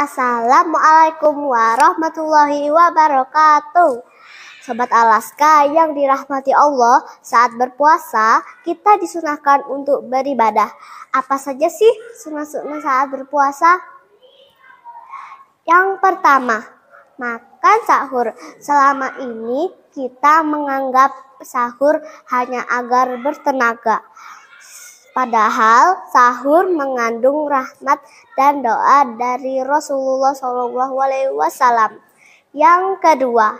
Assalamualaikum warahmatullahi wabarakatuh. Sobat Alaska yang dirahmati Allah, saat berpuasa kita disunahkan untuk beribadah. Apa saja sih sunah-sunah saat berpuasa? Yang pertama, makan sahur. Selama ini kita menganggap sahur hanya agar bertenaga. Padahal sahur mengandung rahmat dan doa dari Rasulullah Shallallahu Alaihi Wasallam. Yang kedua,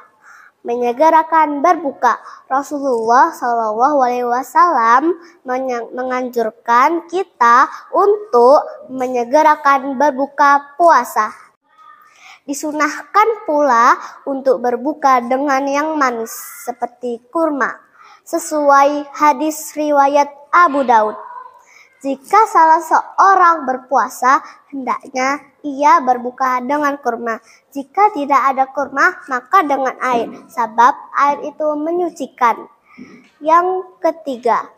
menyegerakan berbuka. Rasulullah Shallallahu Alaihi Wasallam menganjurkan kita untuk menyegerakan berbuka puasa. Disunahkan pula untuk berbuka dengan yang manis seperti kurma, sesuai hadis riwayat Abu Daud. Jika salah seorang berpuasa, hendaknya ia berbuka dengan kurma. Jika tidak ada kurma, maka dengan air, sebab air itu menyucikan. Yang ketiga,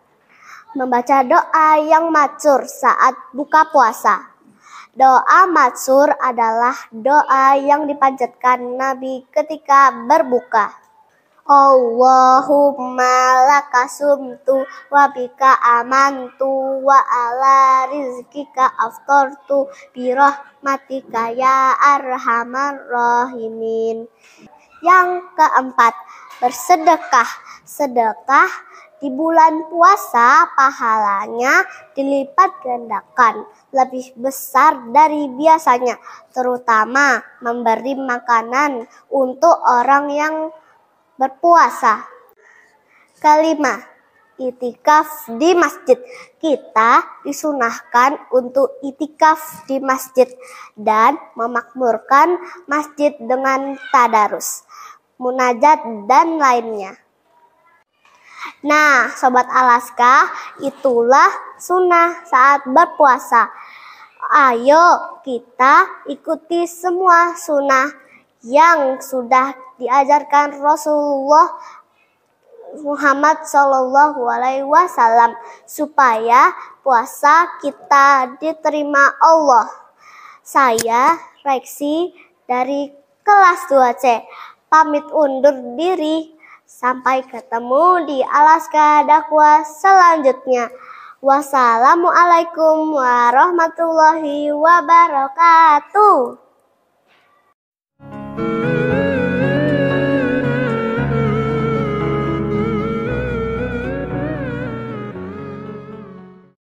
membaca doa yang macur saat buka puasa. Doa macur adalah doa yang dipanjatkan Nabi ketika berbuka. Allahumma lakasumtu wa bika amantu wa ala rizkika aftartu birahmatika ya arhamar rahimin. Yang keempat, bersedekah. Sedekah di bulan puasa pahalanya dilipat gandakan lebih besar dari biasanya, terutama memberi makanan untuk orang yang berpuasa. Kelima, itikaf di masjid. Kita disunahkan untuk itikaf di masjid dan memakmurkan masjid dengan tadarus, munajat, dan lainnya. Nah, Sobat Alaska, itulah sunnah saat berpuasa. Ayo kita ikuti semua sunnah yang sudah diajarkan Rasulullah Muhammad Shallallahu Alaihi Wasallam supaya puasa kita diterima Allah. Saya Reksi dari kelas 2C pamit undur diri. Sampai ketemu di Alaska dakwah selanjutnya. Wassalamualaikum warahmatullahi wabarakatuh.